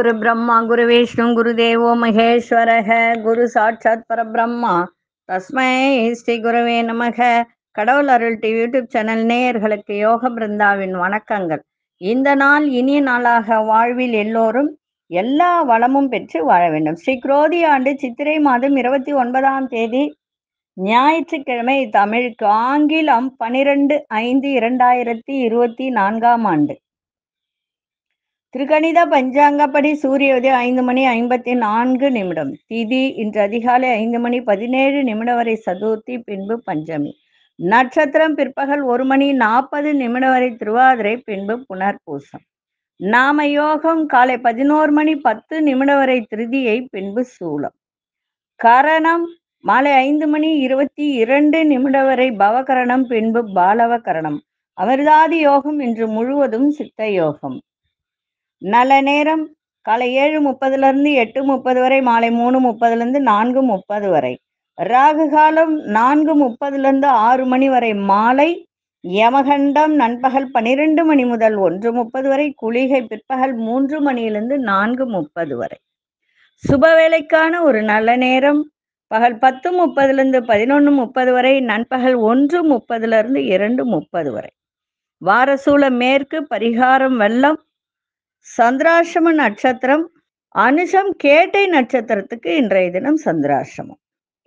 குரு பிரம்மா குரு விஷ்ணு குரு தேவோ மகேஸ்வரக குரு சாட்சாத் பரபிரம்மா தஸ்மே ஸ்ரீ குருவே நமக கடவுள் அருள் டி யூடியூப் சேனல் நேயர்களுக்கு யோக பிருந்தாவின் வணக்கங்கள் இந்த நாள் இனிய நாளாக வாழ்வில் எல்லோரும் எல்லா வளமும் பெற்று வாழ வேண்டும் ஸ்ரீ குரோதி ஆண்டு சித்திரை மாதம் இருபத்தி ஒன்பதாம் தேதி ஞாயிற்றுக்கிழமை தமிழுக்கு ஆங்கிலம் பனிரெண்டு ஐந்து இரண்டாயிரத்தி இருபத்தி நான்காம் ஆண்டு திருகணித பஞ்சாங்கப்படி சூரிய உதயம் ஐந்து மணி ஐம்பத்தி நான்கு நிமிடம் திதி இன்று அதிகாலை ஐந்து மணி பதினேழு நிமிடம் வரை சதுர்த்தி பின்பு பஞ்சமி நட்சத்திரம் பிற்பகல் ஒரு மணி நாற்பது நிமிடம் வரை திருவாதிரை பின்பு புனர்பூசம் நாம யோகம் காலை பதினோரு மணி பத்து நிமிடம் வரை திருதியை பின்பு சூலம் கரணம் மாலை ஐந்து மணி இருபத்தி இரண்டு நிமிடம் வரை பவகரணம் பின்பு பாலவகரணம் அமிர்தாதி யோகம் இன்று முழுவதும் சித்த யோகம் நல்ல நேரம் காலை ஏழு முப்பதுல இருந்து எட்டு முப்பது வரை மாலை மூணு முப்பதுல இருந்து நான்கு முப்பது வரை ராகு காலம் நான்கு முப்பதுல இருந்து ஆறு மணி வரை மாலை யமகண்டம் நண்பகல் பன்னிரெண்டு மணி முதல் ஒன்று முப்பது வரை குளிகை பிற்பகல் மூன்று மணியிலிருந்து நான்கு முப்பது வரை சுபவேளைக்கான ஒரு நல்ல நேரம் பகல் பத்து முப்பதுலேருந்து பதினொன்று முப்பது வரை நண்பகல் ஒன்று முப்பதுலேருந்து இரண்டு முப்பது வரை வாரசூல மேற்கு பரிகாரம் வெள்ளம் சந்திராசிரம நட்சத்திரம் அனுஷம் கேட்டை நட்சத்திரத்துக்கு இன்றைய தினம் சந்திராசிரமம்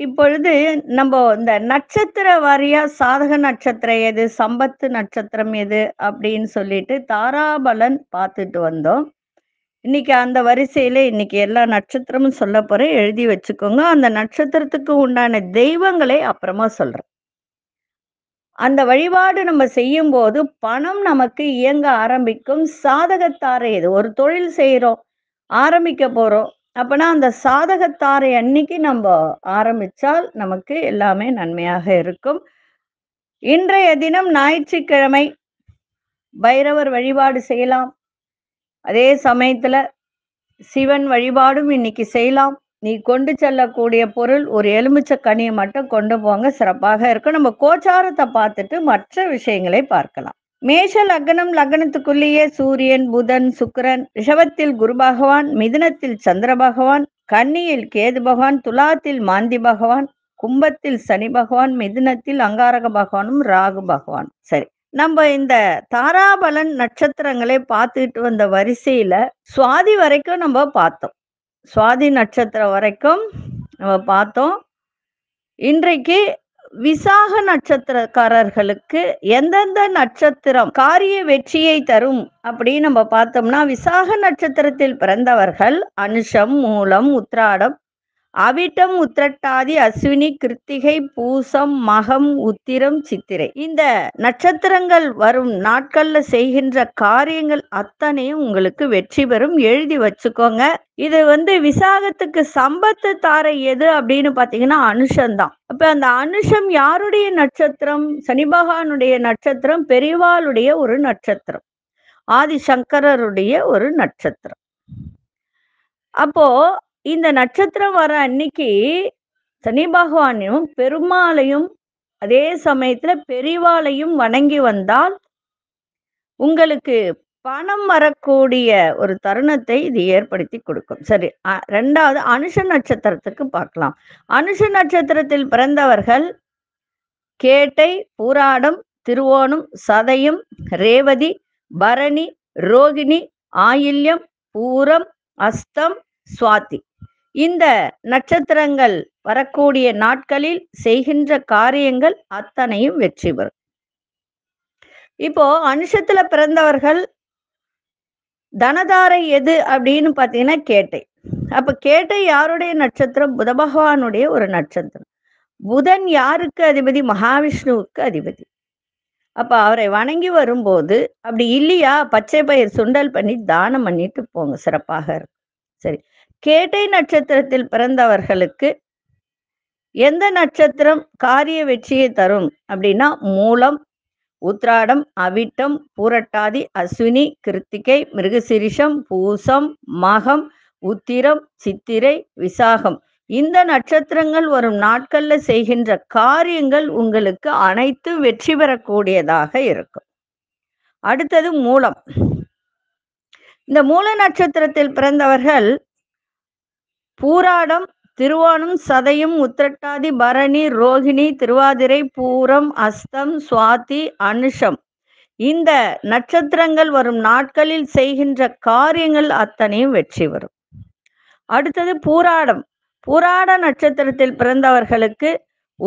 இப்பொழுது நம்ம இந்த நட்சத்திர வாரியா சாதக நட்சத்திரம் எது சம்பத்து நட்சத்திரம் எது அப்படின்னு சொல்லிட்டு தாராபலன் பார்த்துட்டு வந்தோம் இன்னைக்கு அந்த வரிசையில இன்னைக்கு எல்லா நட்சத்திரமும் சொல்ல போறேன் எழுதி வச்சுக்கோங்க அந்த நட்சத்திரத்துக்கு உண்டான தெய்வங்களை அப்புறமா சொல்றேன் அந்த வழிபாடு நம்ம செய்யும் போது பணம் நமக்கு இயங்க ஆரம்பிக்கும் சாதகத்தாரை இது ஒரு தொழில் செய்கிறோம் ஆரம்பிக்க போகிறோம் அப்பனா அந்த சாதகத்தாரை அன்னைக்கு நம்ம ஆரம்பிச்சால் நமக்கு எல்லாமே நன்மையாக இருக்கும் இன்றைய தினம் ஞாயிற்றுக்கிழமை பைரவர் வழிபாடு செய்யலாம் அதே சமயத்துல சிவன் வழிபாடும் இன்னைக்கு செய்யலாம் நீ கொண்டு செல்லக்கூடிய பொருள் ஒரு எலுமிச்சை கனியை மட்டும் கொண்டு போங்க சிறப்பாக இருக்கும் நம்ம கோச்சாரத்தை பார்த்துட்டு மற்ற விஷயங்களை பார்க்கலாம் மேஷ லக்னம் லக்னத்துக்குள்ளேயே சூரியன் புதன் சுக்கரன் ரிஷபத்தில் குரு பகவான் மிதனத்தில் சந்திர பகவான் கன்னியில் கேது பகவான் துலாத்தில் மாந்தி பகவான் கும்பத்தில் சனி பகவான் மிதுனத்தில் அங்காரக பகவானும் ராகு பகவான் சரி நம்ம இந்த தாராபலன் நட்சத்திரங்களை பார்த்துட்டு வந்த வரிசையில சுவாதி வரைக்கும் நம்ம பார்த்தோம் சுவாதி நட்சத்திரம் வரைக்கும் நம்ம பார்த்தோம் இன்றைக்கு விசாக நட்சத்திரக்காரர்களுக்கு எந்தெந்த நட்சத்திரம் காரிய வெற்றியை தரும் அப்படின்னு நம்ம பார்த்தோம்னா விசாக நட்சத்திரத்தில் பிறந்தவர்கள் அனுஷம் மூலம் உத்ராடம் அவிட்டம் உத்திரட்டாதி அஸ்வினி கிருத்திகை பூசம் மகம் உத்திரம் சித்திரை இந்த நட்சத்திரங்கள் வரும் நாட்கள்ல செய்கின்ற காரியங்கள் அத்தனையும் உங்களுக்கு வெற்றி பெறும் எழுதி வச்சுக்கோங்க இது வந்து விசாகத்துக்கு சம்பத்து தாரை எது அப்படின்னு பாத்தீங்கன்னா அனுஷம்தான் அப்ப அந்த அனுஷம் யாருடைய நட்சத்திரம் சனி பகவானுடைய நட்சத்திரம் பெரியவாளுடைய ஒரு நட்சத்திரம் ஆதிசங்கரருடைய ஒரு நட்சத்திரம் அப்போ இந்த நட்சத்திரம் வர அன்னைக்கு சனி பகவானையும் பெருமாளையும் அதே சமயத்துல பெரிவாளையும் வணங்கி வந்தால் உங்களுக்கு பணம் வரக்கூடிய ஒரு தருணத்தை இது ஏற்படுத்தி கொடுக்கும் சரி ரெண்டாவது அனுஷ நட்சத்திரத்துக்கு பார்க்கலாம் அனுஷ நட்சத்திரத்தில் பிறந்தவர்கள் கேட்டை பூராடம் திருவோணம் சதயம் ரேவதி பரணி ரோகிணி ஆயில்யம் பூரம் அஸ்தம் சுவாதி இந்த நட்சத்திரங்கள் வரக்கூடிய நாட்களில் செய்கின்ற காரியங்கள் அத்தனையும் வெற்றி பெறும் இப்போ அனுஷத்துல பிறந்தவர்கள் தனதாரை எது அப்படின்னு பாத்தீங்கன்னா கேட்டை அப்ப கேட்டை யாருடைய நட்சத்திரம் புத பகவானுடைய ஒரு நட்சத்திரம் புதன் யாருக்கு அதிபதி மகாவிஷ்ணுவுக்கு அதிபதி அப்ப அவரை வணங்கி வரும்போது அப்படி இல்லையா பச்சை பயிர் சுண்டல் பண்ணி தானம் பண்ணிட்டு போங்க சிறப்பாக இருக்கும் சரி கேட்டை நட்சத்திரத்தில் பிறந்தவர்களுக்கு எந்த நட்சத்திரம் காரிய வெற்றியை தரும் அப்படின்னா மூலம் உத்ராடம் அவிட்டம் பூரட்டாதி அஸ்வினி கிருத்திகை மிருகசிரிஷம் பூசம் மகம் உத்திரம் சித்திரை விசாகம் இந்த நட்சத்திரங்கள் வரும் நாட்கள்ல செய்கின்ற காரியங்கள் உங்களுக்கு அனைத்து வெற்றி பெறக்கூடியதாக இருக்கும் அடுத்தது மூலம் இந்த மூல நட்சத்திரத்தில் பிறந்தவர்கள் பூராடம் திருவானும் சதையும் உத்திரட்டாதி பரணி ரோகிணி திருவாதிரை பூரம் அஸ்தம் சுவாதி அனுஷம் இந்த நட்சத்திரங்கள் வரும் நாட்களில் செய்கின்ற காரியங்கள் அத்தனையும் வெற்றி வரும் அடுத்தது பூராடம் பூராட நட்சத்திரத்தில் பிறந்தவர்களுக்கு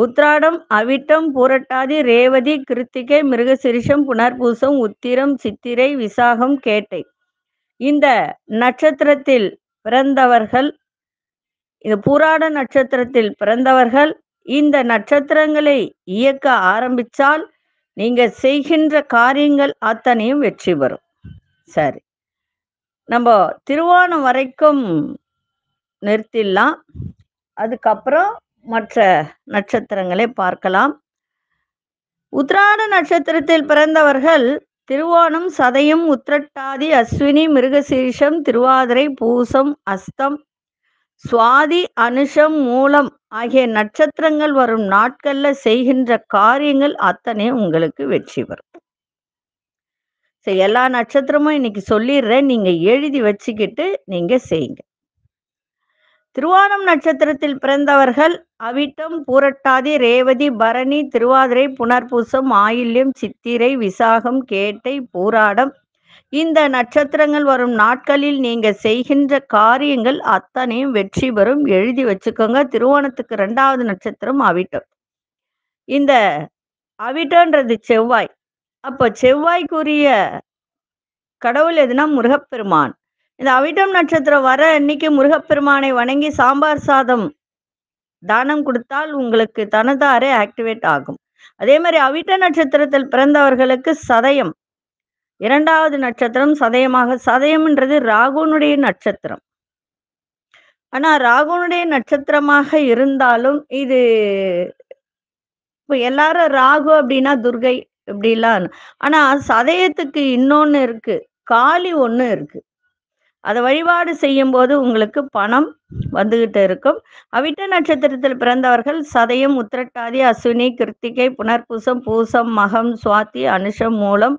உத்ராடம் அவிட்டம் பூரட்டாதி ரேவதி கிருத்திகை மிருகசிரிஷம் புனர்பூசம் உத்திரம் சித்திரை விசாகம் கேட்டை இந்த நட்சத்திரத்தில் பிறந்தவர்கள் இந்த பூராட நட்சத்திரத்தில் பிறந்தவர்கள் இந்த நட்சத்திரங்களை இயக்க ஆரம்பிச்சால் நீங்க செய்கின்ற காரியங்கள் அத்தனையும் வெற்றி பெறும் சரி நம்ம திருவோணம் வரைக்கும் நிறுத்திடலாம் அதுக்கப்புறம் மற்ற நட்சத்திரங்களை பார்க்கலாம் உத்ராட நட்சத்திரத்தில் பிறந்தவர்கள் திருவோணம் சதயம் உத்திரட்டாதி அஸ்வினி மிருகசீரிஷம் திருவாதிரை பூசம் அஸ்தம் சுவாதி அனுஷம் மூலம் ஆகிய நட்சத்திரங்கள் வரும் நாட்கள்ல செய்கின்ற காரியங்கள் அத்தனை உங்களுக்கு வெற்றி வரும் எல்லா நட்சத்திரமும் இன்னைக்கு சொல்லிடுறேன் நீங்க எழுதி வச்சுக்கிட்டு நீங்க செய்யுங்க திருவானம் நட்சத்திரத்தில் பிறந்தவர்கள் அவிட்டம் பூரட்டாதி ரேவதி பரணி திருவாதிரை புனர்பூசம் ஆயில்யம் சித்திரை விசாகம் கேட்டை பூராடம் இந்த நட்சத்திரங்கள் வரும் நாட்களில் நீங்க செய்கின்ற காரியங்கள் அத்தனையும் வெற்றி பெறும் எழுதி வச்சுக்கோங்க திருவோணத்துக்கு ரெண்டாவது நட்சத்திரம் அவிட்டம் இந்த அவிட்டன்றது செவ்வாய் அப்போ செவ்வாய்க்குரிய கடவுள் எதுனா முருகப்பெருமான் இந்த அவிட்டம் நட்சத்திரம் வர இன்னைக்கு முருகப்பெருமானை வணங்கி சாம்பார் சாதம் தானம் கொடுத்தால் உங்களுக்கு தனதாரே ஆக்டிவேட் ஆகும் அதே மாதிரி அவிட்ட நட்சத்திரத்தில் பிறந்தவர்களுக்கு சதயம் இரண்டாவது நட்சத்திரம் சதயமாக சதயம்ன்றது ராகுனுடைய நட்சத்திரம் ஆனா ராகுனுடைய நட்சத்திரமாக இருந்தாலும் இது இப்போ எல்லாரும் ராகு அப்படின்னா துர்கை இப்படிலாம் ஆனா சதயத்துக்கு இன்னொன்னு இருக்கு காளி ஒண்ணு இருக்கு அதை வழிபாடு செய்யும் போது உங்களுக்கு பணம் வந்துகிட்டு இருக்கும் அவிட்ட நட்சத்திரத்தில் பிறந்தவர்கள் சதயம் உத்திரட்டாதி அஸ்வினி கிருத்திகை புனர்பூசம் பூசம் மகம் சுவாத்தி அனுஷம் மூலம்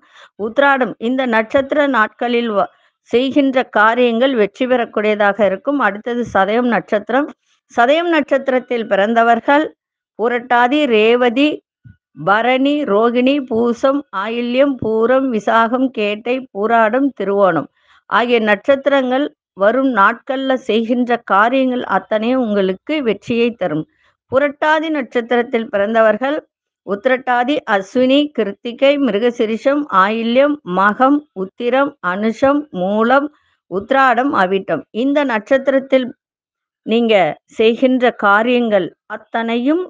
உத்ராடம் இந்த நட்சத்திர நாட்களில் செய்கின்ற காரியங்கள் வெற்றி பெறக்கூடியதாக இருக்கும் அடுத்தது சதயம் நட்சத்திரம் சதயம் நட்சத்திரத்தில் பிறந்தவர்கள் புரட்டாதி ரேவதி பரணி ரோகிணி பூசம் ஆயில்யம் பூரம் விசாகம் கேட்டை பூராடும் திருவோணம் ஆகிய நட்சத்திரங்கள் வரும் நாட்கள்ல செய்கின்ற காரியங்கள் அத்தனை உங்களுக்கு வெற்றியை தரும் புரட்டாதி நட்சத்திரத்தில் பிறந்தவர்கள் உத்திரட்டாதி அஸ்வினி கிருத்திகை மிருகசிரிஷம் ஆயில்யம் மகம் உத்திரம் அனுஷம் மூலம் உத்ராடம் அவிட்டம் இந்த நட்சத்திரத்தில் நீங்க செய்கின்ற காரியங்கள் அத்தனையும்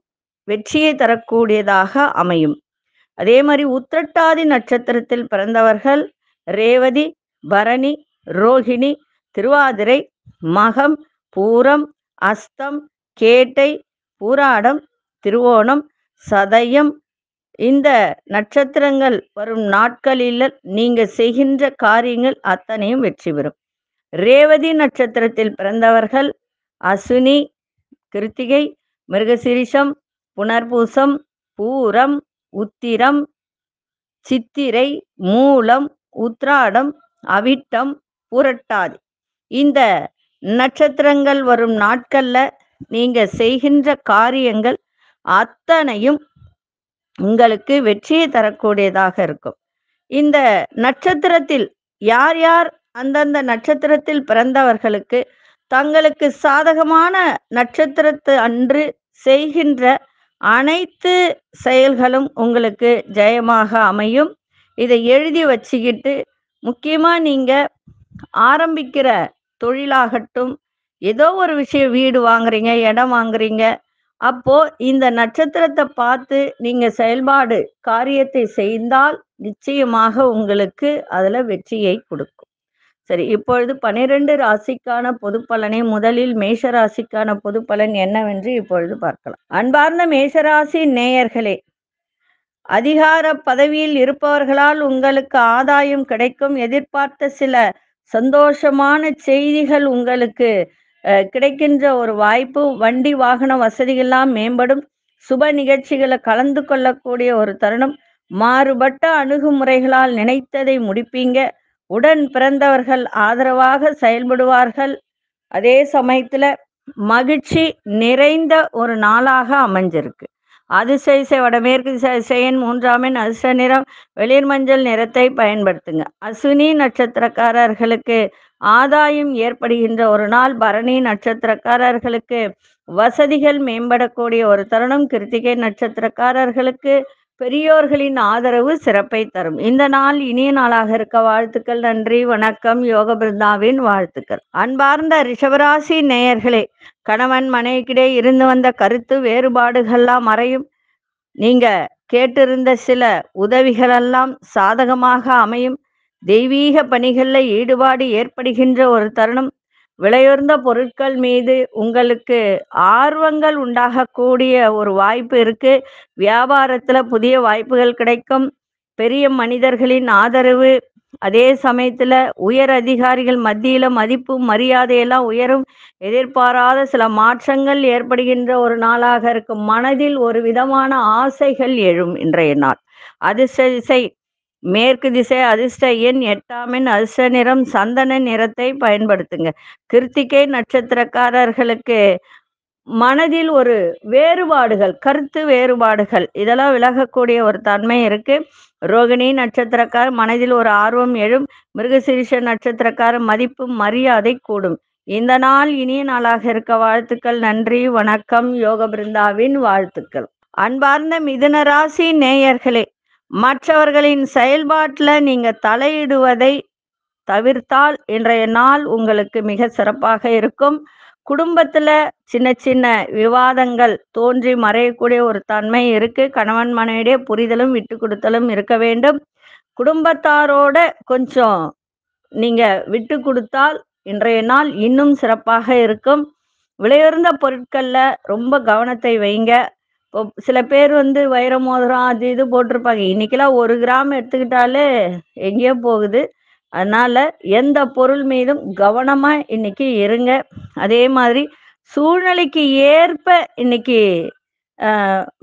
வெற்றியை தரக்கூடியதாக அமையும் அதே மாதிரி உத்திரட்டாதி நட்சத்திரத்தில் பிறந்தவர்கள் ரேவதி பரணி ரோஹிணி திருவாதிரை மகம் பூரம் அஸ்தம் கேட்டை பூராடம் திருவோணம் சதயம் இந்த நட்சத்திரங்கள் வரும் நாட்களில் நீங்க செய்கின்ற காரியங்கள் அத்தனையும் வெற்றி பெறும் ரேவதி நட்சத்திரத்தில் பிறந்தவர்கள் அஸ்வினி கிருத்திகை மிருகசிரிஷம் புனர்பூசம் பூரம் உத்திரம் சித்திரை மூலம் உத்ராடம் அவிட்டம் புரட்டாது இந்த நட்சத்திரங்கள் வரும் நாட்கள்ல நீங்க செய்கின்ற காரியங்கள் அத்தனையும் உங்களுக்கு வெற்றியை தரக்கூடியதாக இருக்கும் இந்த நட்சத்திரத்தில் யார் யார் அந்தந்த நட்சத்திரத்தில் பிறந்தவர்களுக்கு தங்களுக்கு சாதகமான நட்சத்திரத்து அன்று செய்கின்ற அனைத்து செயல்களும் உங்களுக்கு ஜெயமாக அமையும் இதை எழுதி வச்சுக்கிட்டு முக்கியமாக நீங்கள் ஆரம்பிக்கிற தொழிலாகட்டும் ஏதோ ஒரு விஷயம் வீடு வாங்குறீங்க இடம் வாங்குறீங்க அப்போ இந்த நட்சத்திரத்தை பார்த்து நீங்க செயல்பாடு காரியத்தை செய்தால் நிச்சயமாக உங்களுக்கு அதுல வெற்றியை கொடுக்கும் சரி இப்பொழுது பனிரெண்டு ராசிக்கான பொது பலனை முதலில் மேஷ ராசிக்கான பொது பலன் என்னவென்று இப்பொழுது பார்க்கலாம் அன்பார்ந்த மேஷராசி நேயர்களே அதிகார பதவியில் இருப்பவர்களால் உங்களுக்கு ஆதாயம் கிடைக்கும் எதிர்பார்த்த சில சந்தோஷமான செய்திகள் உங்களுக்கு கிடைக்கின்ற ஒரு வாய்ப்பு வண்டி வாகன வசதிகள்லாம் மேம்படும் சுப நிகழ்ச்சிகளை கலந்து கொள்ளக்கூடிய ஒரு தருணம் மாறுபட்ட அணுகுமுறைகளால் நினைத்ததை முடிப்பீங்க உடன் பிறந்தவர்கள் ஆதரவாக செயல்படுவார்கள் அதே சமயத்துல மகிழ்ச்சி நிறைந்த ஒரு நாளாக அமைஞ்சிருக்கு அதிசய வடமேற்கு திசையின் மூன்றாமின் அதிச நிறம் வெளிர் மஞ்சள் நிறத்தை பயன்படுத்துங்க அஸ்வினி நட்சத்திரக்காரர்களுக்கு ஆதாயம் ஏற்படுகின்ற ஒரு நாள் பரணி நட்சத்திரக்காரர்களுக்கு வசதிகள் மேம்படக்கூடிய ஒரு தருணம் கிருத்திகை நட்சத்திரக்காரர்களுக்கு பெரியோர்களின் ஆதரவு சிறப்பை தரும் இந்த நாள் இனிய நாளாக இருக்க வாழ்த்துக்கள் நன்றி வணக்கம் யோக பிருந்தாவின் வாழ்த்துக்கள் அன்பார்ந்த ரிஷபராசி நேயர்களே கணவன் மனைக்கிடையே இருந்து வந்த கருத்து வேறுபாடுகள்லாம் மறையும் நீங்க கேட்டிருந்த சில உதவிகளெல்லாம் சாதகமாக அமையும் தெய்வீக பணிகளில் ஈடுபாடு ஏற்படுகின்ற ஒரு தருணம் விலையுர்ந்த பொருட்கள் மீது உங்களுக்கு ஆர்வங்கள் உண்டாகக்கூடிய ஒரு வாய்ப்பு இருக்கு வியாபாரத்துல புதிய வாய்ப்புகள் கிடைக்கும் பெரிய மனிதர்களின் ஆதரவு அதே சமயத்துல உயர் அதிகாரிகள் மத்தியில மதிப்பு மரியாதையெல்லாம் உயரும் எதிர்பாராத சில மாற்றங்கள் ஏற்படுகின்ற ஒரு நாளாக இருக்கும் மனதில் ஒரு விதமான ஆசைகள் எழும் இன்றைய நாள் அதிர்ஷ்ட மேற்கு திசை அதிர்ஷ்ட எண் எட்டாமின் அதிர்ஷ்ட நிறம் சந்தன நிறத்தை பயன்படுத்துங்க கிருத்திகை நட்சத்திரக்காரர்களுக்கு மனதில் ஒரு வேறுபாடுகள் கருத்து வேறுபாடுகள் இதெல்லாம் விலகக்கூடிய ஒரு தன்மை இருக்கு ரோகிணி நட்சத்திரக்கார் மனதில் ஒரு ஆர்வம் எழும் மிருகசிரிஷ நட்சத்திரக்கார மதிப்பு மரியாதை கூடும் இந்த நாள் இனிய நாளாக இருக்க வாழ்த்துக்கள் நன்றி வணக்கம் யோக பிருந்தாவின் வாழ்த்துக்கள் அன்பார்ந்த மிதுன ராசி நேயர்களே மற்றவர்களின் செயல்பாட்டில் நீங்க தலையிடுவதை தவிர்த்தால் இன்றைய நாள் உங்களுக்கு மிக சிறப்பாக இருக்கும் குடும்பத்துல சின்ன சின்ன விவாதங்கள் தோன்றி மறையக்கூடிய ஒரு தன்மை இருக்கு கணவன் மனைவிடைய புரிதலும் விட்டு கொடுத்தலும் இருக்க வேண்டும் குடும்பத்தாரோட கொஞ்சம் நீங்க விட்டு கொடுத்தால் இன்றைய நாள் இன்னும் சிறப்பாக இருக்கும் விலையுறந்த பொருட்கள்ல ரொம்ப கவனத்தை வைங்க சில பேர் வந்து வைர மோதிரம் அது இது போட்டிருப்பாங்க இன்னைக்கெல்லாம் ஒரு கிராம் எடுத்துக்கிட்டாலே எங்கேயோ போகுது அதனால எந்த பொருள் மீதும் கவனமா இன்னைக்கு இருங்க அதே மாதிரி சூழ்நிலைக்கு ஏற்ப இன்னைக்கு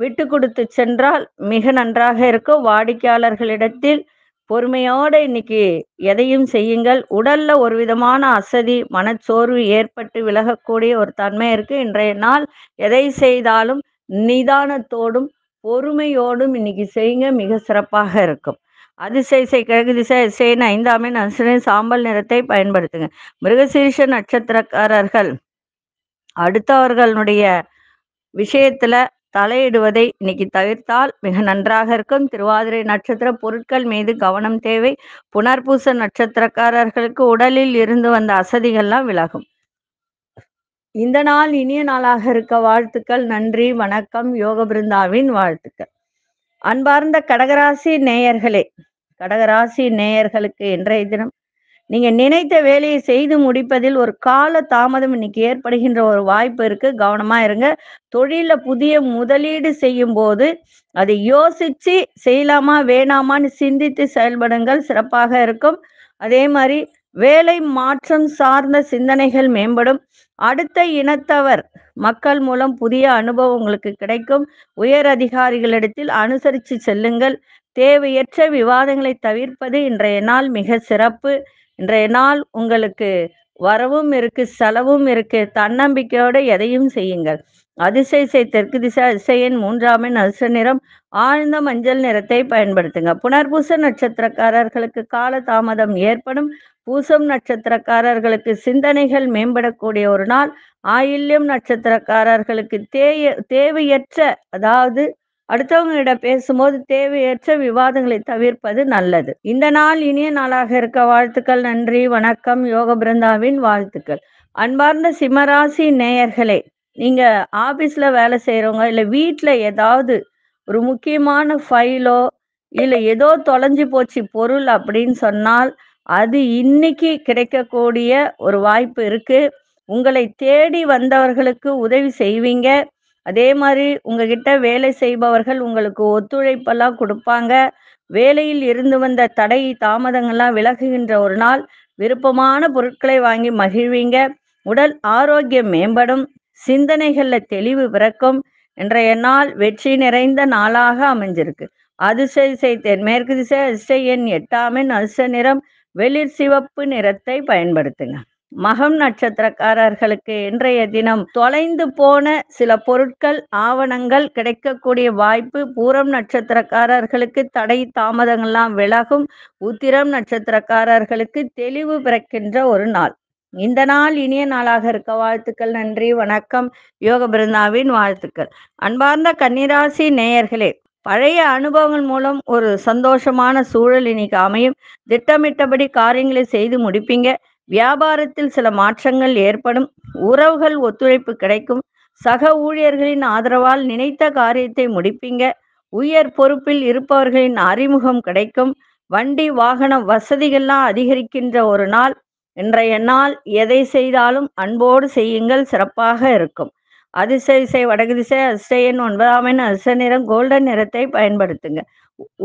விட்டு கொடுத்து சென்றால் மிக நன்றாக இருக்கும் வாடிக்கையாளர்களிடத்தில் பொறுமையோடு இன்னைக்கு எதையும் செய்யுங்கள் உடல்ல ஒரு விதமான அசதி மனச்சோர்வு ஏற்பட்டு விலகக்கூடிய ஒரு தன்மை இருக்கு இன்றைய நாள் எதை செய்தாலும் நிதானத்தோடும் பொறுமையோடும் இன்னைக்கு செய்யுங்க மிக சிறப்பாக இருக்கும் அதிசை செய் கிழக்கு திசை சேன ஐந்தாமே நசுனை சாம்பல் நிறத்தை பயன்படுத்துங்க மிருகசீர்ஷ நட்சத்திரக்காரர்கள் அடுத்தவர்களுடைய விஷயத்துல தலையிடுவதை இன்னைக்கு தவிர்த்தால் மிக நன்றாக இருக்கும் திருவாதிரை நட்சத்திர பொருட்கள் மீது கவனம் தேவை புனர்பூச நட்சத்திரக்காரர்களுக்கு உடலில் இருந்து வந்த அசதிகள்லாம் விலகும் இந்த நாள் இனிய நாளாக இருக்க வாழ்த்துக்கள் நன்றி வணக்கம் யோக பிருந்தாவின் வாழ்த்துக்கள் அன்பார்ந்த கடகராசி நேயர்களே கடகராசி நேயர்களுக்கு இன்றைய தினம் நீங்க நினைத்த வேலையை செய்து முடிப்பதில் ஒரு கால தாமதம் இன்னைக்கு ஏற்படுகின்ற ஒரு வாய்ப்பு இருக்கு கவனமா இருங்க தொழில புதிய முதலீடு செய்யும் போது அதை யோசிச்சு செய்யலாமா வேணாமான்னு சிந்தித்து செயல்படுங்கள் சிறப்பாக இருக்கும் அதே மாதிரி வேலை மாற்றம் சார்ந்த சிந்தனைகள் மேம்படும் அடுத்த இனத்தவர் மக்கள் மூலம் புதிய அனுபவம் உங்களுக்கு கிடைக்கும் உயர் அதிகாரிகளிடத்தில் அனுசரித்து செல்லுங்கள் தேவையற்ற விவாதங்களை தவிர்ப்பது இன்றைய நாள் மிக சிறப்பு இன்றைய நாள் உங்களுக்கு வரவும் இருக்கு செலவும் இருக்கு தன்னம்பிக்கையோடு எதையும் செய்யுங்கள் செய் தெற்கு திசை அதிசயன் மூன்றாமின் அல்ச நிறம் ஆழ்ந்த மஞ்சள் நிறத்தை பயன்படுத்துங்க புனர்பூச நட்சத்திரக்காரர்களுக்கு கால தாமதம் ஏற்படும் பூசம் நட்சத்திரக்காரர்களுக்கு சிந்தனைகள் மேம்படக்கூடிய ஒரு நாள் ஆயில்யம் நட்சத்திரக்காரர்களுக்கு தேய தேவையற்ற அதாவது அடுத்தவங்ககிட்ட பேசும்போது தேவையற்ற விவாதங்களை தவிர்ப்பது நல்லது இந்த நாள் இனிய நாளாக இருக்க வாழ்த்துக்கள் நன்றி வணக்கம் யோக பிருந்தாவின் வாழ்த்துக்கள் அன்பார்ந்த சிம்மராசி நேயர்களே நீங்க ஆபீஸ்ல வேலை செய்யறவங்க இல்ல வீட்டுல ஏதாவது ஒரு முக்கியமான ஃபைலோ இல்ல ஏதோ தொலைஞ்சு போச்சு பொருள் அப்படின்னு சொன்னால் அது இன்னைக்கு கிடைக்கக்கூடிய ஒரு வாய்ப்பு இருக்கு உங்களை தேடி வந்தவர்களுக்கு உதவி செய்வீங்க அதே மாதிரி உங்ககிட்ட வேலை செய்பவர்கள் உங்களுக்கு ஒத்துழைப்பெல்லாம் கொடுப்பாங்க வேலையில் இருந்து வந்த தடை தாமதங்கள்லாம் விலகுகின்ற ஒரு நாள் விருப்பமான பொருட்களை வாங்கி மகிழ்வீங்க உடல் ஆரோக்கியம் மேம்படும் சிந்தனைகள்ல தெளிவு பிறக்கும் இன்றைய நாள் வெற்றி நிறைந்த நாளாக அமைஞ்சிருக்கு அதிர்ஷ்ட திசை தென்மேற்கு திசை அதிசய எண் எட்டாமின் அதிச நிறம் வெளிர் சிவப்பு நிறத்தை பயன்படுத்துங்க மகம் நட்சத்திரக்காரர்களுக்கு இன்றைய தினம் தொலைந்து போன சில பொருட்கள் ஆவணங்கள் கிடைக்கக்கூடிய வாய்ப்பு பூரம் நட்சத்திரக்காரர்களுக்கு தடை தாமதங்கள்லாம் விலகும் உத்திரம் நட்சத்திரக்காரர்களுக்கு தெளிவு பிறக்கின்ற ஒரு நாள் இந்த நாள் இனிய நாளாக இருக்க வாழ்த்துக்கள் நன்றி வணக்கம் யோக பிருந்தாவின் வாழ்த்துக்கள் அன்பார்ந்த கன்னிராசி நேயர்களே பழைய அனுபவங்கள் மூலம் ஒரு சந்தோஷமான சூழல் இன்னைக்கு அமையும் திட்டமிட்டபடி காரியங்களை செய்து முடிப்பீங்க வியாபாரத்தில் சில மாற்றங்கள் ஏற்படும் உறவுகள் ஒத்துழைப்பு கிடைக்கும் சக ஊழியர்களின் ஆதரவால் நினைத்த காரியத்தை முடிப்பீங்க உயர் பொறுப்பில் இருப்பவர்களின் அறிமுகம் கிடைக்கும் வண்டி வாகன வசதிகள்லாம் அதிகரிக்கின்ற ஒரு நாள் இன்றைய நாள் எதை செய்தாலும் அன்போடு செய்யுங்கள் சிறப்பாக இருக்கும் அதிசயிசை வடகிதிசை அதிசயன் ஒன்பதாம் எண் அதிச நிறம் கோல்டன் நிறத்தை பயன்படுத்துங்க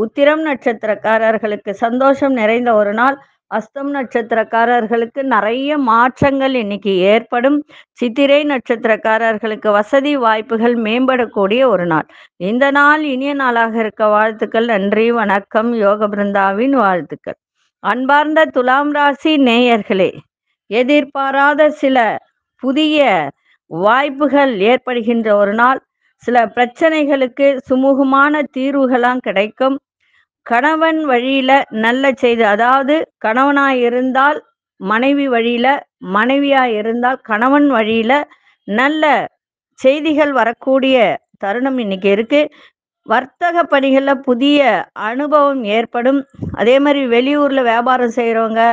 உத்திரம் நட்சத்திரக்காரர்களுக்கு சந்தோஷம் நிறைந்த ஒரு நாள் அஸ்தம் நட்சத்திரக்காரர்களுக்கு நிறைய மாற்றங்கள் இன்னைக்கு ஏற்படும் சித்திரை நட்சத்திரக்காரர்களுக்கு வசதி வாய்ப்புகள் மேம்படக்கூடிய ஒரு நாள் இந்த நாள் இனிய நாளாக இருக்க வாழ்த்துக்கள் நன்றி வணக்கம் யோக பிருந்தாவின் வாழ்த்துக்கள் அன்பார்ந்த துலாம் ராசி நேயர்களே எதிர்பாராத சில புதிய வாய்ப்புகள் ஏற்படுகின்ற ஒரு நாள் சில பிரச்சனைகளுக்கு சுமூகமான தீர்வுகளாம் கிடைக்கும் கணவன் வழியில நல்ல செய்தி அதாவது கணவனாய் இருந்தால் மனைவி வழியில மனைவியாய் இருந்தால் கணவன் வழியில நல்ல செய்திகள் வரக்கூடிய தருணம் இன்னைக்கு இருக்கு வர்த்தக பணிகளில் புதிய அனுபவம் ஏற்படும் அதே மாதிரி வெளியூரில் வியாபாரம் செய்கிறவங்க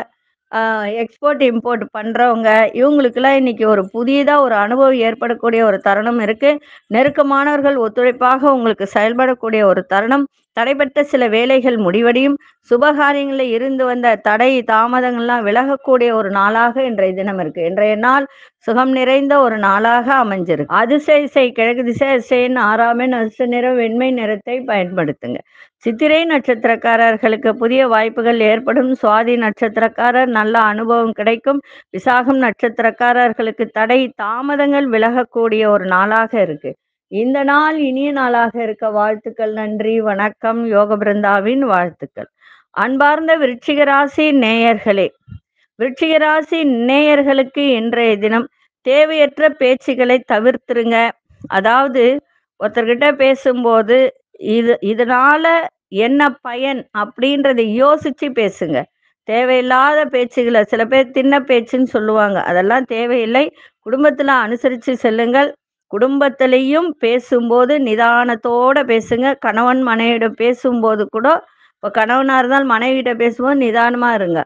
எக்ஸ்போர்ட் இம்போர்ட் பண்ணுறவங்க இவங்களுக்கெல்லாம் இன்னைக்கு ஒரு புதியதாக ஒரு அனுபவம் ஏற்படக்கூடிய ஒரு தருணம் இருக்குது நெருக்கமானவர்கள் ஒத்துழைப்பாக உங்களுக்கு செயல்படக்கூடிய ஒரு தருணம் தடைப்பட்ட சில வேலைகள் முடிவடையும் சுபகாரியங்களில் இருந்து வந்த தடை தாமதங்கள்லாம் விலகக்கூடிய ஒரு நாளாக இன்றைய தினம் இருக்கு இன்றைய நாள் சுகம் நிறைந்த ஒரு நாளாக அமைஞ்சிருக்கு அதிசயசை கிழக்கு திசை இசையின் ஆறாமே அசு நிறம் வெண்மை நிறத்தை பயன்படுத்துங்க சித்திரை நட்சத்திரக்காரர்களுக்கு புதிய வாய்ப்புகள் ஏற்படும் சுவாதி நட்சத்திரக்காரர் நல்ல அனுபவம் கிடைக்கும் விசாகம் நட்சத்திரக்காரர்களுக்கு தடை தாமதங்கள் விலகக்கூடிய ஒரு நாளாக இருக்கு இந்த நாள் இனிய நாளாக இருக்க வாழ்த்துக்கள் நன்றி வணக்கம் யோக பிருந்தாவின் வாழ்த்துக்கள் அன்பார்ந்த விருச்சிகராசி நேயர்களே விருச்சிகராசி நேயர்களுக்கு இன்றைய தினம் தேவையற்ற பேச்சுகளை தவிர்த்துருங்க அதாவது ஒருத்தர்கிட்ட பேசும்போது இது இதனால என்ன பயன் அப்படின்றத யோசிச்சு பேசுங்க தேவையில்லாத பேச்சுகளை சில பேர் தின்ன பேச்சுன்னு சொல்லுவாங்க அதெல்லாம் தேவையில்லை குடும்பத்தில் அனுசரித்து செல்லுங்கள் குடும்பத்திலையும் பேசும்போது நிதானத்தோட பேசுங்க கணவன் மனைவியிடம் பேசும்போது கூட இப்போ கணவனாக இருந்தால் மனைவிட பேசும்போது நிதானமாக இருங்க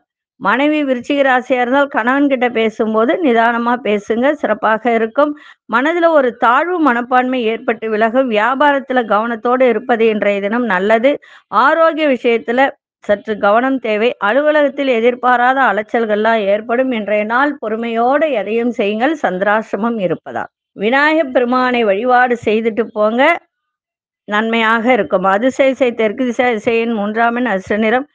மனைவி விருச்சிக ராசியா இருந்தால் கணவன் கிட்ட பேசும்போது நிதானமா பேசுங்க சிறப்பாக இருக்கும் மனதுல ஒரு தாழ்வு மனப்பான்மை ஏற்பட்டு விலகும் வியாபாரத்துல கவனத்தோடு இருப்பது இன்றைய தினம் நல்லது ஆரோக்கிய விஷயத்துல சற்று கவனம் தேவை அலுவலகத்தில் எதிர்பாராத அலைச்சல்கள்லாம் ஏற்படும் இன்றைய நாள் பொறுமையோடு எதையும் செய்யுங்கள் சந்திராசிரமம் இருப்பதால் விநாயகப் பெருமானை வழிபாடு செய்துட்டு போங்க நன்மையாக இருக்கும் அதிசய தெற்கு திசை இசையின் மூன்றாம் எண் அசுர நிறம்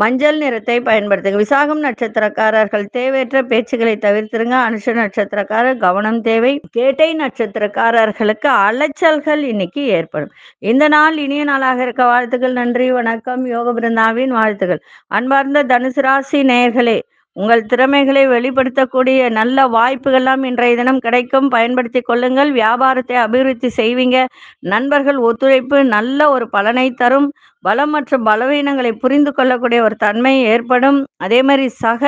மஞ்சள் நிறத்தை பயன்படுத்துங்க விசாகம் நட்சத்திரக்காரர்கள் தேவையற்ற பேச்சுகளை தவிர்த்துருங்க அனுஷ நட்சத்திரக்காரர் கவனம் தேவை கேட்டை நட்சத்திரக்காரர்களுக்கு அலைச்சல்கள் இன்னைக்கு ஏற்படும் இந்த நாள் இனிய நாளாக இருக்க வாழ்த்துக்கள் நன்றி வணக்கம் யோக பிருந்தாவின் வாழ்த்துக்கள் அன்பார்ந்த தனுசு ராசி நேயர்களே உங்கள் திறமைகளை வெளிப்படுத்தக்கூடிய நல்ல வாய்ப்புகள்லாம் இன்றைய தினம் கிடைக்கும் பயன்படுத்தி கொள்ளுங்கள் வியாபாரத்தை அபிவிருத்தி செய்வீங்க நண்பர்கள் ஒத்துழைப்பு நல்ல ஒரு பலனை தரும் பலம் மற்றும் பலவீனங்களை புரிந்து கொள்ளக்கூடிய ஒரு தன்மை ஏற்படும் அதே மாதிரி சக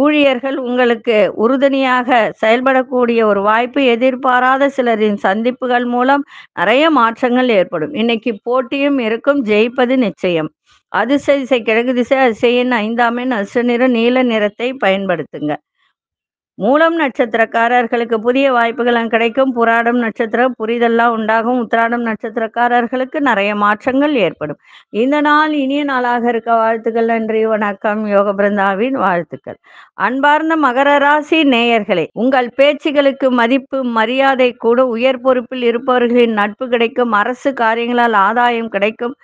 ஊழியர்கள் உங்களுக்கு உறுதுணையாக செயல்படக்கூடிய ஒரு வாய்ப்பு எதிர்பாராத சிலரின் சந்திப்புகள் மூலம் நிறைய மாற்றங்கள் ஏற்படும் இன்னைக்கு போட்டியும் இருக்கும் ஜெயிப்பது நிச்சயம் அதிசய திசை கிழக்கு திசை அதிசயின் ஐந்தாமின் அசு நிற நீல நிறத்தை பயன்படுத்துங்க மூலம் நட்சத்திரக்காரர்களுக்கு புதிய வாய்ப்புகள் கிடைக்கும் புராடம் நட்சத்திரம் புரிதெல்லாம் உண்டாகும் உத்திராடம் நட்சத்திரக்காரர்களுக்கு நிறைய மாற்றங்கள் ஏற்படும் இந்த நாள் இனிய நாளாக இருக்க வாழ்த்துக்கள் நன்றி வணக்கம் யோக பிருந்தாவின் வாழ்த்துக்கள் அன்பார்ந்த மகர ராசி நேயர்களே உங்கள் பேச்சுகளுக்கு மதிப்பு மரியாதை கூட உயர் பொறுப்பில் இருப்பவர்களின் நட்பு கிடைக்கும் அரசு காரியங்களால் ஆதாயம் கிடைக்கும்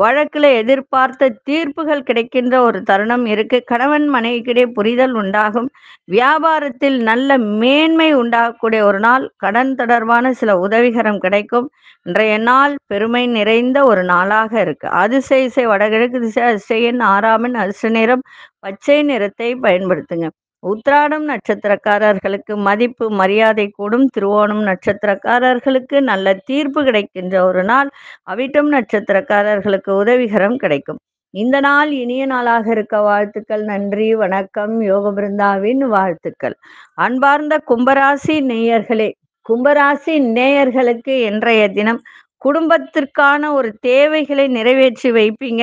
வழக்கில் எதிர்பார்த்த தீர்ப்புகள் கிடைக்கின்ற ஒரு தருணம் இருக்கு கணவன் மனைவிக்கிடையே புரிதல் உண்டாகும் வியாபாரத்தில் நல்ல மேன்மை உண்டாகக்கூடிய ஒரு நாள் கடன் தொடர்பான சில உதவிகரம் கிடைக்கும் இன்றைய நாள் பெருமை நிறைந்த ஒரு நாளாக இருக்கு அதிசய வடகிழக்கு திசை அதிசயன் ஆறாமன் அரிசி நேரம் பச்சை நிறத்தை பயன்படுத்துங்க உத்ராடம் நட்சத்திரக்காரர்களுக்கு மதிப்பு மரியாதை கூடும் திருவோணம் நட்சத்திரக்காரர்களுக்கு நல்ல தீர்ப்பு கிடைக்கின்ற ஒரு நாள் அவிட்டம் நட்சத்திரக்காரர்களுக்கு உதவிகரம் கிடைக்கும் இந்த நாள் இனிய நாளாக இருக்க வாழ்த்துக்கள் நன்றி வணக்கம் யோக பிருந்தாவின் வாழ்த்துக்கள் அன்பார்ந்த கும்பராசி நேயர்களே கும்பராசி நேயர்களுக்கு இன்றைய தினம் குடும்பத்திற்கான ஒரு தேவைகளை நிறைவேற்றி வைப்பீங்க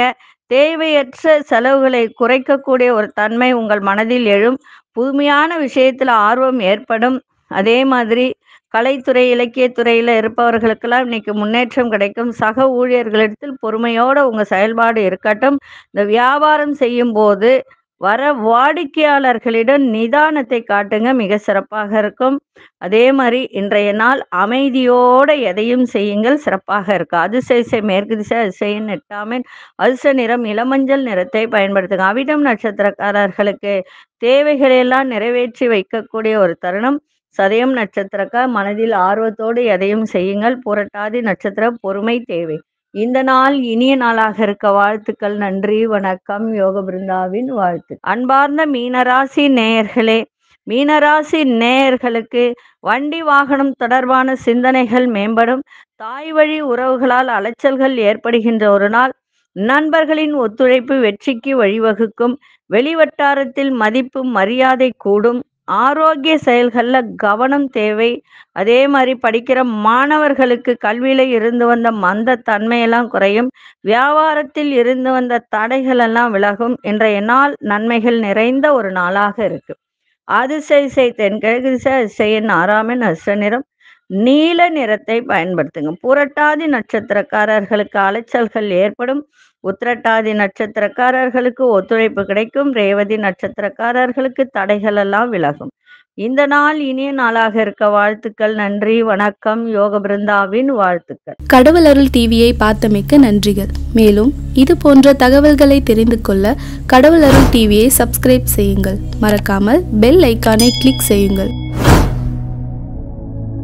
தேவையற்ற செலவுகளை குறைக்கக்கூடிய ஒரு தன்மை உங்கள் மனதில் எழும் புதுமையான விஷயத்தில் ஆர்வம் ஏற்படும் அதே மாதிரி கலைத்துறை இலக்கியத்துறையில் இருப்பவர்களுக்கெல்லாம் இன்னைக்கு முன்னேற்றம் கிடைக்கும் சக ஊழியர்களிடத்தில் பொறுமையோடு உங்கள் செயல்பாடு இருக்கட்டும் இந்த வியாபாரம் செய்யும் போது வர வாடிக்கையாளர்களிடம் நிதானத்தை காட்டுங்க மிக சிறப்பாக இருக்கும் அதே மாதிரி இன்றைய நாள் அமைதியோடு எதையும் செய்யுங்கள் சிறப்பாக அதிசய அதிசயசை மேற்கு திசை அதிசயன் எட்டாமின் அதிச நிறம் இளமஞ்சள் நிறத்தை பயன்படுத்துங்க அவிடம் நட்சத்திரக்காரர்களுக்கு தேவைகளையெல்லாம் நிறைவேற்றி வைக்கக்கூடிய ஒரு தருணம் சதயம் நட்சத்திரக்கார் மனதில் ஆர்வத்தோடு எதையும் செய்யுங்கள் புரட்டாதி நட்சத்திர பொறுமை தேவை இந்த நாள் இனிய நாளாக இருக்க வாழ்த்துக்கள் நன்றி வணக்கம் யோக பிருந்தாவின் வாழ்த்து அன்பார்ந்த மீனராசி நேயர்களே மீனராசி நேயர்களுக்கு வண்டி வாகனம் தொடர்பான சிந்தனைகள் மேம்படும் தாய் வழி உறவுகளால் அலைச்சல்கள் ஏற்படுகின்ற ஒரு நாள் நண்பர்களின் ஒத்துழைப்பு வெற்றிக்கு வழிவகுக்கும் வெளிவட்டாரத்தில் மதிப்பு மரியாதை கூடும் ஆரோக்கிய செயல்களில் கவனம் தேவை அதே மாதிரி படிக்கிற மாணவர்களுக்கு கல்வியில் இருந்து வந்த மந்த தன்மையெல்லாம் குறையும் வியாபாரத்தில் இருந்து வந்த தடைகள் எல்லாம் விலகும் இன்றைய நாள் நன்மைகள் நிறைந்த ஒரு நாளாக இருக்கு ஆதிசை செய் தென்கிழக்கு திசை அதிசயின் ஆறாமின் அஸ்வநிறம் நீல நிறத்தை பயன்படுத்துங்க புரட்டாதி நட்சத்திரக்காரர்களுக்கு அலைச்சல்கள் ஏற்படும் உத்திரட்டாதி நட்சத்திரக்காரர்களுக்கு ஒத்துழைப்பு கிடைக்கும் ரேவதி நட்சத்திரக்காரர்களுக்கு தடைகள் எல்லாம் விலகும் இந்த நாள் இனிய நாளாக இருக்க வாழ்த்துக்கள் நன்றி வணக்கம் யோக பிருந்தாவின் வாழ்த்துக்கள் கடவுள் அருள் டிவியை பார்த்தமைக்க நன்றிகள் மேலும் இது போன்ற தகவல்களை தெரிந்து கொள்ள கடவுள் அருள் டிவியை சப்ஸ்கிரைப் செய்யுங்கள் மறக்காமல் பெல் ஐக்கானை கிளிக் செய்யுங்கள்